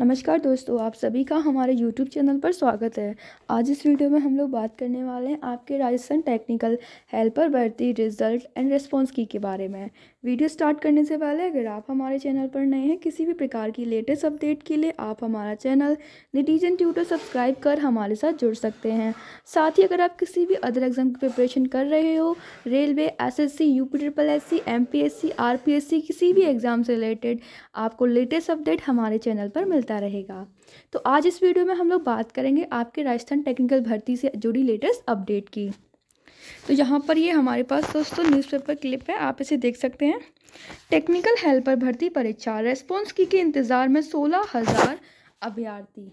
नमस्कार दोस्तों आप सभी का हमारे YouTube चैनल पर स्वागत है आज इस वीडियो में हम लोग बात करने वाले हैं आपके राजस्थान टेक्निकल हेल्पर भर्ती रिजल्ट एंड रेस्पॉन्स की के बारे में वीडियो स्टार्ट करने से पहले अगर आप हमारे चैनल पर नए हैं किसी भी प्रकार की लेटेस्ट अपडेट के लिए आप हमारा चैनल निटीजन ट्यूटर सब्सक्राइब कर हमारे साथ जुड़ सकते हैं साथ ही अगर आप किसी भी अदर एग्जाम की प्रिपरेशन कर रहे हो railway S S C U P triple S C M P S C R P S C किसी भी एग्ज़ाम से रिलेटेड आपको लेटेस्ट अपडेट हमारे चैनल पर मिल मिलता रहेगा तो आज इस वीडियो में हम लोग बात करेंगे आपके राजस्थान टेक्निकल भर्ती से जुड़ी लेटेस्ट अपडेट की तो यहाँ पर ये हमारे पास दोस्तों न्यूज़पेपर क्लिप है आप इसे देख सकते हैं टेक्निकल हेल्पर भर्ती परीक्षा रेस्पॉन्स की के इंतज़ार में सोलह हज़ार अभ्यर्थी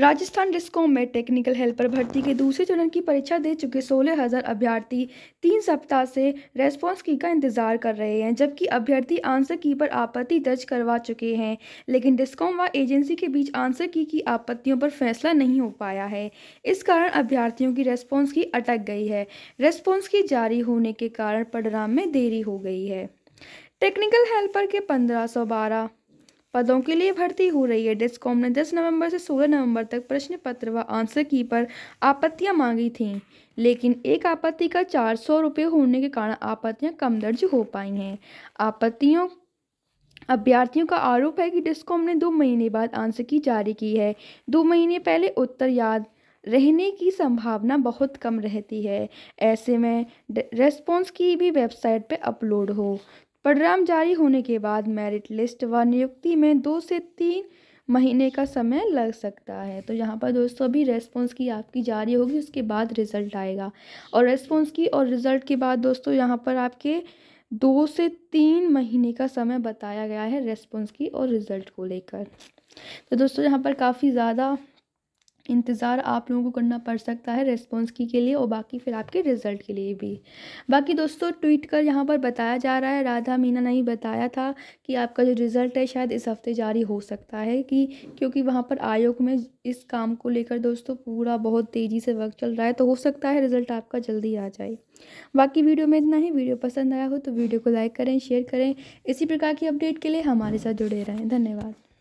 राजस्थान डिस्कॉम में टेक्निकल हेल्पर भर्ती के दूसरे चरण की परीक्षा दे चुके सोलह हज़ार अभ्यर्थी तीन सप्ताह से रेस्पॉन्स की का इंतजार कर रहे हैं जबकि अभ्यर्थी आंसर की पर आपत्ति दर्ज करवा चुके हैं लेकिन डिस्कॉम व एजेंसी के बीच आंसर की की आपत्तियों पर फैसला नहीं हो पाया है इस कारण अभ्यर्थियों की रेस्पॉन्स की अटक गई है रेस्पॉन्स की जारी होने के कारण परिणाम में देरी हो गई है टेक्निकल हेल्पर के पंद्रह सौ बारह पदों के लिए भर्ती हो रही है डिस्कॉम ने 10 नवंबर से 16 नवंबर तक प्रश्न पत्र व आंसर की पर आपत्तियां मांगी थीं लेकिन एक आपत्ति का चार सौ रुपये होने के कारण आपत्तियां कम दर्ज हो पाई हैं आपत्तियों अभ्यर्थियों का आरोप है कि डिस्कॉम ने दो महीने बाद आंसर की जारी की है दो महीने पहले उत्तर याद रहने की संभावना बहुत कम रहती है ऐसे में रेस्पॉन्स की भी वेबसाइट पर अपलोड हो परिणाम जारी होने के बाद मेरिट लिस्ट व नियुक्ति में दो से तीन महीने का समय लग सकता है तो यहाँ पर दोस्तों अभी रेस्पॉन्स की आपकी जारी होगी उसके बाद रिज़ल्ट आएगा और रेस्पॉन्स की और रिज़ल्ट के बाद दोस्तों यहाँ पर आपके दो से तीन महीने का समय बताया गया है रेस्पॉन्स की और रिज़ल्ट को लेकर तो दोस्तों यहाँ पर काफ़ी ज़्यादा इंतज़ार आप लोगों को करना पड़ सकता है रेस्पॉन्स की के लिए और बाकी फिर आपके रिज़ल्ट के लिए भी बाकी दोस्तों ट्वीट कर यहाँ पर बताया जा रहा है राधा मीना ने ही बताया था कि आपका जो रिज़ल्ट है शायद इस हफ़्ते जारी हो सकता है कि क्योंकि वहाँ पर आयोग में इस काम को लेकर दोस्तों पूरा बहुत तेज़ी से वर्क चल रहा है तो हो सकता है रिज़ल्ट आपका जल्दी आ जाए बाकी वीडियो में इतना ही वीडियो पसंद आया हो तो वीडियो को लाइक करें शेयर करें इसी प्रकार की अपडेट के लिए हमारे साथ जुड़े रहें धन्यवाद